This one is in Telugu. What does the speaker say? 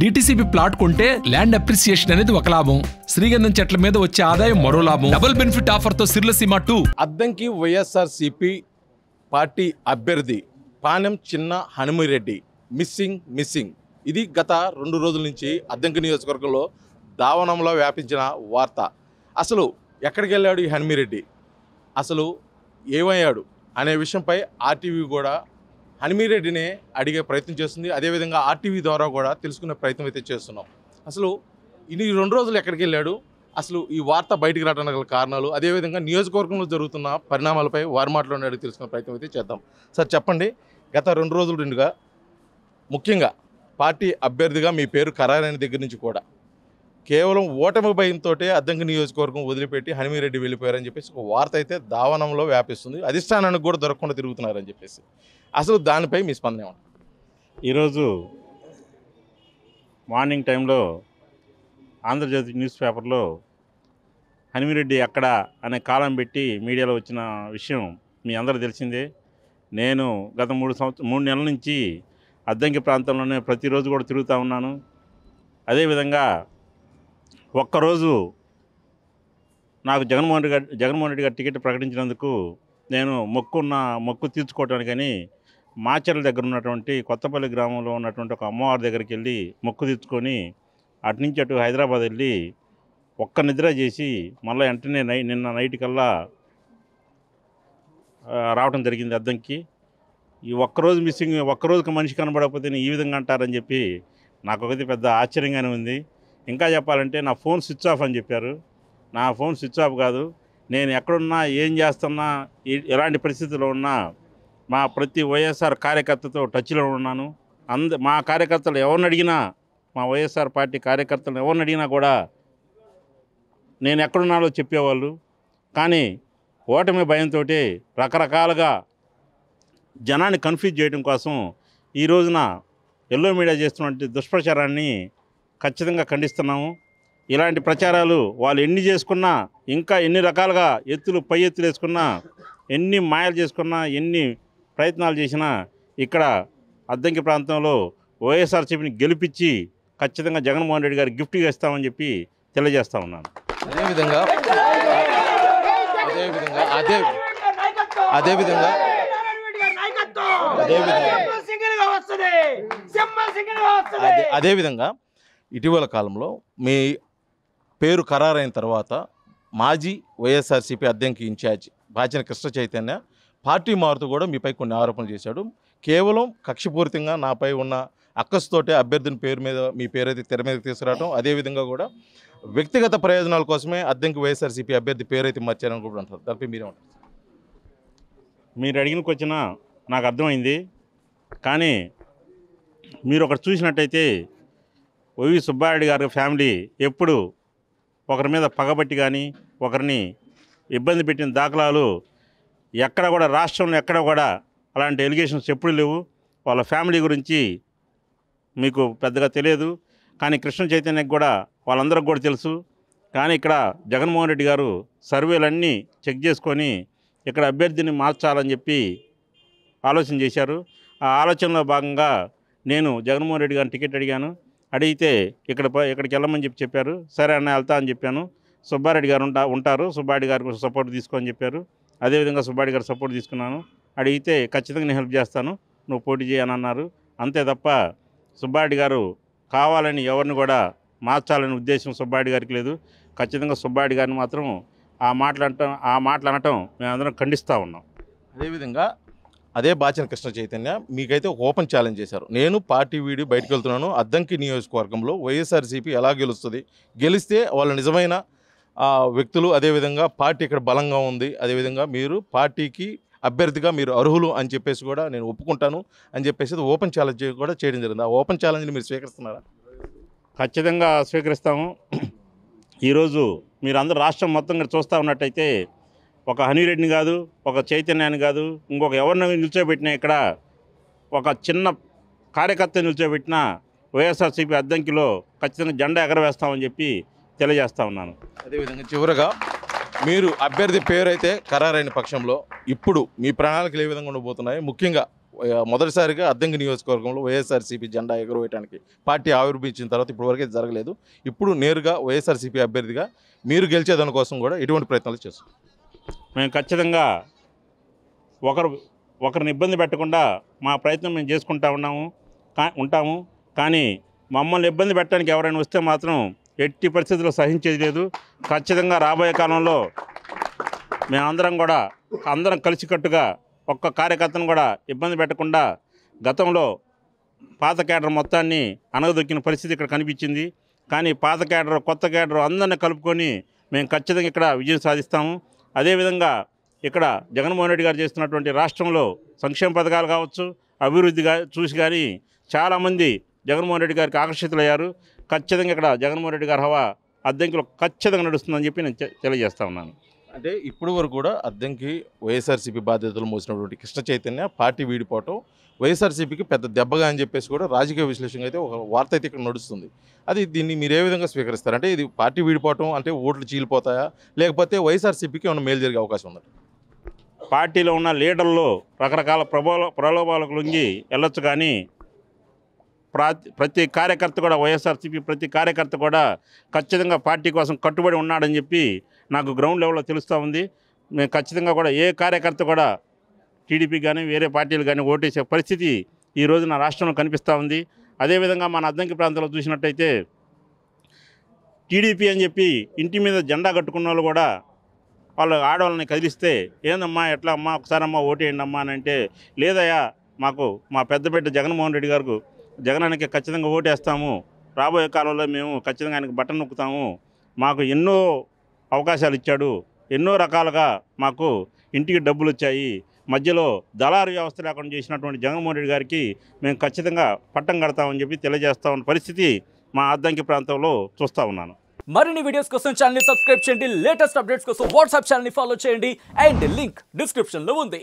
డిటిసిపి ప్లాట్ కొంటే ల్యాండ్ అప్రిసియేషన్ అనేది ఒక లాభం శ్రీగంధం చెట్ల మీద వచ్చే ఆదాయం మరో లాభం డబుల్ బెనిఫిట్ ఆఫర్తో సిర్లసీమ టూ అద్దంకి వైఎస్ఆర్ సిపి పార్టీ అభ్యర్థి పానం చిన్న హనుమరెడ్డి మిస్సింగ్ మిస్సింగ్ ఇది గత రెండు రోజుల నుంచి అద్దంకి నియోజకవర్గంలో దావనంలో వ్యాపించిన వార్త అసలు ఎక్కడికి వెళ్ళాడు ఈ హనుమిరెడ్డి అసలు ఏమయ్యాడు అనే విషయంపై ఆర్టీవీ కూడా హనిమీరెడ్డినే అడిగే ప్రయత్నం చేస్తుంది అదేవిధంగా ఆర్టీవీ ద్వారా కూడా తెలుసుకునే ప్రయత్నం అయితే చేస్తున్నాం అసలు ఇన్ని రెండు రోజులు ఎక్కడికి వెళ్ళాడు అసలు ఈ వార్త బయటకు రావడానికి గల కారణాలు అదేవిధంగా నియోజకవర్గంలో జరుగుతున్న పరిణామాలపై వారి మాటలోనే అడిగి తెలుసుకునే ప్రయత్నం అయితే చేద్దాం సార్ చెప్పండి గత రెండు రోజులు రెండుగా ముఖ్యంగా పార్టీ అభ్యర్థిగా మీ పేరు ఖరారైన దగ్గర నుంచి కూడా కేవలం ఓటమి భయంతో అద్దంకి నియోజకవర్గం వదిలిపెట్టి హనుమిరెడ్డి వెళ్ళిపోయారని చెప్పేసి ఒక వార్త అయితే దావనంలో వ్యాపిస్తుంది అధిష్టానానికి కూడా దొరకకుండా తిరుగుతున్నారని చెప్పేసి అసలు దానిపై మీ స్పందన ఈరోజు మార్నింగ్ టైంలో ఆంధ్రజ్యోతి న్యూస్ పేపర్లో హనుమిరెడ్డి ఎక్కడ అనే కాలం పెట్టి మీడియాలో వచ్చిన విషయం మీ అందరూ తెలిసిందే నేను గత మూడు సంవత్సరం మూడు నెలల నుంచి అద్దంకి ప్రాంతంలోనే ప్రతిరోజు కూడా తిరుగుతూ ఉన్నాను అదేవిధంగా ఒక్కరోజు నాకు జగన్మోహన్ రెడ్డి గారు జగన్మోహన్ రెడ్డి గారు టికెట్ ప్రకటించినందుకు నేను మొక్కున్న మొక్కు తీర్చుకోవటానికని మాచర్ల దగ్గర ఉన్నటువంటి కొత్తపల్లి గ్రామంలో ఉన్నటువంటి ఒక అమ్మవారి దగ్గరికి వెళ్ళి మొక్కు తీర్చుకొని అటు నుంచి అటు హైదరాబాద్ వెళ్ళి ఒక్క నిద్ర చేసి మళ్ళీ వెంటనే నై నిన్న నైట్ కల్లా రావడం జరిగింది అద్దంకి ఈ ఒక్కరోజు మిస్సింగ్ ఒక్కరోజుకి మనిషి కనబడకపోతే ఈ విధంగా అంటారని చెప్పి నాకు ఒకటి పెద్ద ఆశ్చర్యంగానే ఉంది ఇంకా చెప్పాలంటే నా ఫోన్ స్విచ్ ఆఫ్ అని చెప్పారు నా ఫోన్ స్విచ్ ఆఫ్ కాదు నేను ఎక్కడున్నా ఏం చేస్తున్నా ఎలాంటి పరిస్థితుల్లో ఉన్నా మా ప్రతి వైఎస్ఆర్ కార్యకర్తతో టచ్లో ఉన్నాను అంద మా కార్యకర్తలు ఎవరిని అడిగినా మా వైఎస్ఆర్ పార్టీ కార్యకర్తలు ఎవరిని అడిగినా కూడా నేను ఎక్కడున్నాలో చెప్పేవాళ్ళు కానీ ఓటమి భయంతో రకరకాలుగా జనాన్ని కన్ఫ్యూజ్ చేయడం కోసం ఈ రోజున ఎల్లో మీడియా చేస్తున్నటువంటి దుష్ప్రచారాన్ని ఖచ్చితంగా ఖండిస్తున్నాము ఇలాంటి ప్రచారాలు వాళ్ళు ఎన్ని చేసుకున్నా ఇంకా ఎన్ని రకాలుగా ఎత్తులు పై ఎత్తులు వేసుకున్నా ఎన్ని మాయలు చేసుకున్నా ఎన్ని ప్రయత్నాలు చేసినా ఇక్కడ అద్దంకి ప్రాంతంలో వైఎస్ఆర్సీపీని గెలిపించి ఖచ్చితంగా జగన్మోహన్ రెడ్డి గారు గిఫ్ట్గా ఇస్తామని చెప్పి తెలియజేస్తా ఉన్నాను అదేవిధంగా అదేవిధంగా అదే అదేవిధంగా అదేవిధంగా అదేవిధంగా ఇటీవల కాలంలో మీ పేరు ఖరారైన తర్వాత మాజీ వైఎస్ఆర్సీపీ అధ్యక్ష ఇన్ఛార్జ్ బాచిన కృష్ణ చైతన్య పార్టీ మారుతూ కూడా మీపై కొన్ని ఆరోపణలు చేశాడు కేవలం కక్షపూరితంగా నాపై ఉన్న అక్కస్తోటే అభ్యర్థిని పేరు మీద మీ పేరైతే తెర మీద తీసుకురావడం అదేవిధంగా కూడా వ్యక్తిగత ప్రయోజనాల కోసమే అద్దెంకి వైఎస్ఆర్సీపీ అభ్యర్థి పేరైతే మార్చారని కూడా అంటారు దానిపై మీరే ఉంటారు మీరు అడిగిన క్వశ్చన నాకు అర్థమైంది కానీ మీరు ఒకటి చూసినట్టయితే వైవి సుబ్బారెడ్డి గారి ఫ్యామిలీ ఎప్పుడు ఒకరి మీద పగబట్టి కానీ ఒకరిని ఇబ్బంది పెట్టిన దాఖలాలు ఎక్కడ కూడా రాష్ట్రంలో ఎక్కడ కూడా అలాంటి ఎలిగేషన్స్ ఎప్పుడు లేవు వాళ్ళ ఫ్యామిలీ గురించి మీకు పెద్దగా తెలియదు కానీ కృష్ణ చైతన్యకి కూడా వాళ్ళందరికి కూడా తెలుసు కానీ ఇక్కడ జగన్మోహన్ రెడ్డి గారు సర్వేలన్నీ చెక్ చేసుకొని ఇక్కడ అభ్యర్థిని మార్చాలని చెప్పి ఆలోచన చేశారు ఆ ఆలోచనలో భాగంగా నేను జగన్మోహన్ రెడ్డి గారిని టికెట్ అడిగాను అడిగితే ఇక్కడ ఇక్కడికి వెళ్ళమని చెప్పి చెప్పారు సరే అన్న వెళ్తా అని చెప్పాను సుబ్బారెడ్డి గారు ఉంటా ఉంటారు సుబ్బారెడ్డి గారు సపోర్ట్ తీసుకోని చెప్పారు అదేవిధంగా సుబ్బారెడ్డి గారు సపోర్ట్ తీసుకున్నాను అడిగితే ఖచ్చితంగా నేను హెల్ప్ చేస్తాను నువ్వు పోటీ చేయని అన్నారు అంతే తప్ప సుబ్బారెడ్డి గారు కావాలని ఎవరిని కూడా మార్చాలని ఉద్దేశం సుబ్బారెడ్డి గారికి లేదు ఖచ్చితంగా సుబ్బారెడ్డి గారిని మాత్రం ఆ మాటలు ఆ మాటలు అనటం మేమందరం ఖండిస్తూ ఉన్నాం అదేవిధంగా అదే బాచిన కృష్ణ చైతన్య మీకైతే ఓపెన్ ఛాలెంజ్ చేశారు నేను పార్టీ వీడి బయటకు వెళ్తున్నాను అద్దంకి నియోజకవర్గంలో వైఎస్ఆర్సీపీ ఎలా గెలుస్తుంది గెలిస్తే వాళ్ళ నిజమైన వ్యక్తులు అదేవిధంగా పార్టీ ఇక్కడ బలంగా ఉంది అదేవిధంగా మీరు పార్టీకి అభ్యర్థిగా మీరు అర్హులు అని చెప్పేసి కూడా నేను ఒప్పుకుంటాను అని చెప్పేసి ఓపెన్ ఛాలెంజ్ కూడా చేయడం జరిగింది ఆ ఓపెన్ ఛాలెంజ్ని మీరు స్వీకరిస్తున్నారా ఖచ్చితంగా స్వీకరిస్తాము ఈరోజు మీరు అందరూ రాష్ట్రం మొత్తం చూస్తూ ఉన్నట్టయితే ఒక హనీరెడ్డిని కాదు ఒక చైతన్యాన్ని కాదు ఇంకొక ఎవరిని నిల్చోబెట్టినా ఇక్కడ ఒక చిన్న కార్యకర్త నిల్చోబెట్టిన వైఎస్ఆర్సీపీ అద్దంకిలో ఖచ్చితంగా జెండా ఎగరవేస్తామని చెప్పి తెలియజేస్తా ఉన్నాను అదేవిధంగా చివరగా మీరు అభ్యర్థి పేరు అయితే ఖరారైన పక్షంలో ఇప్పుడు మీ ప్రణాళికలు ఏ విధంగా ఉండబోతున్నాయి ముఖ్యంగా మొదటిసారిగా అద్దంకి నియోజకవర్గంలో వైఎస్ఆర్సీపీ జెండా ఎగురవేయడానికి పార్టీ ఆవిర్భించిన తర్వాత ఇప్పటివరకు జరగలేదు ఇప్పుడు నేరుగా వైఎస్ఆర్సీపీ అభ్యర్థిగా మీరు గెలిచేదాని కోసం కూడా ఎటువంటి ప్రయత్నాలు చేస్తున్నారు మేము ఖచ్చితంగా ఒకరు ఒకరిని ఇబ్బంది పెట్టకుండా మా ప్రయత్నం మేము చేసుకుంటా ఉన్నాము ఉంటాము కానీ మమ్మల్ని ఇబ్బంది పెట్టడానికి ఎవరైనా వస్తే మాత్రం ఎట్టి పరిస్థితుల్లో సహించేది లేదు ఖచ్చితంగా రాబోయే కాలంలో మేమందరం కూడా అందరం కలిసికట్టుగా ఒక్క కార్యకర్తను కూడా ఇబ్బంది పెట్టకుండా గతంలో పాత కేడర్ మొత్తాన్ని అనగదొక్కిన పరిస్థితి ఇక్కడ కనిపించింది కానీ పాత కేడర్ కొత్త కేడర్ అందరిని కలుపుకొని మేము ఖచ్చితంగా ఇక్కడ విజయం సాధిస్తాము అదేవిధంగా ఇక్కడ జగన్మోహన్ రెడ్డి గారు చేస్తున్నటువంటి రాష్ట్రంలో సంక్షేమ పథకాలు కావచ్చు అభివృద్ధి చూసి కానీ చాలామంది జగన్మోహన్ రెడ్డి గారికి ఆకర్షితులయ్యారు ఖచ్చితంగా ఇక్కడ జగన్మోహన్ రెడ్డి గారి హవా అద్దెంకులు ఖచ్చితంగా నడుస్తుందని చెప్పి నేను తెలియజేస్తా ఉన్నాను అంటే ఇప్పుడు వరకు కూడా అద్దంకి వైఎస్ఆర్సీపీ బాధ్యతలు మోసినటువంటి కృష్ణ చైతన్య పార్టీ వీడిపోవటం వైఎస్ఆర్సీపీకి పెద్ద దెబ్బగా అని చెప్పేసి కూడా రాజకీయ విశ్లేషణ అయితే ఒక వార్త అయితే ఇక్కడ నడుస్తుంది అది దీన్ని మీరు ఏ విధంగా స్వీకరిస్తారు అంటే ఇది పార్టీ వీడిపోవటం అంటే ఓట్లు చీలిపోతాయా లేకపోతే వైఎస్ఆర్సీపీకి ఏమైనా మేలు జరిగే అవకాశం ఉందంట పార్టీలో ఉన్న లీడర్లు రకరకాల ప్రబో ప్రలోభాలకు లొంగి వెళ్ళొచ్చు కానీ ప్రతి కార్యకర్త కూడా వైఎస్ఆర్సీపీ ప్రతి కార్యకర్త కూడా ఖచ్చితంగా పార్టీ కోసం కట్టుబడి ఉన్నాడని చెప్పి నాకు గ్రౌండ్ లెవెల్లో తెలుస్తూ ఉంది మేము ఖచ్చితంగా కూడా ఏ కార్యకర్త కూడా టీడీపీ కానీ వేరే పార్టీలు కానీ ఓటేసే పరిస్థితి ఈ నా రాష్ట్రంలో కనిపిస్తూ ఉంది అదేవిధంగా మన అద్దంకి ప్రాంతంలో చూసినట్టయితే టీడీపీ అని చెప్పి ఇంటి మీద జెండా కట్టుకున్న వాళ్ళు కూడా వాళ్ళు ఆడవాళ్ళని కదిలిస్తే ఏందమ్మా ఎట్లా అమ్మా ఒకసారమ్మా ఓటేయండి అమ్మా అని అంటే లేదయ్యా మాకు మా పెద్ద జగన్మోహన్ రెడ్డి గారు జగనానికి ఖచ్చితంగా ఓటేస్తాము రాబోయే కాలంలో మేము ఖచ్చితంగా ఆయనకు బట్టన్ నొక్కుతాము మాకు ఎన్నో అవకాశాలు ఇచ్చాడు ఎన్నో రకాలుగా మాకు ఇంటికి డబ్బులు వచ్చాయి మధ్యలో దళారు వ్యవస్థ లేకుండా చేసినటువంటి జగన్మోహన్ రెడ్డి గారికి మేము ఖచ్చితంగా పట్టం కడతామని చెప్పి తెలియజేస్తా ఉన్న పరిస్థితి మా అద్దంకి ప్రాంతంలో చూస్తూ ఉన్నాను మరిన్ని వీడియోస్ కోసం ఛానల్ సబ్స్క్రైబ్ చేయండి లేటెస్ట్ అప్డేట్స్ కోసం వాట్సాప్ ఛానల్ని ఫాలో చేయండి అండ్ లింక్ డిస్క్రిప్షన్లో ఉంది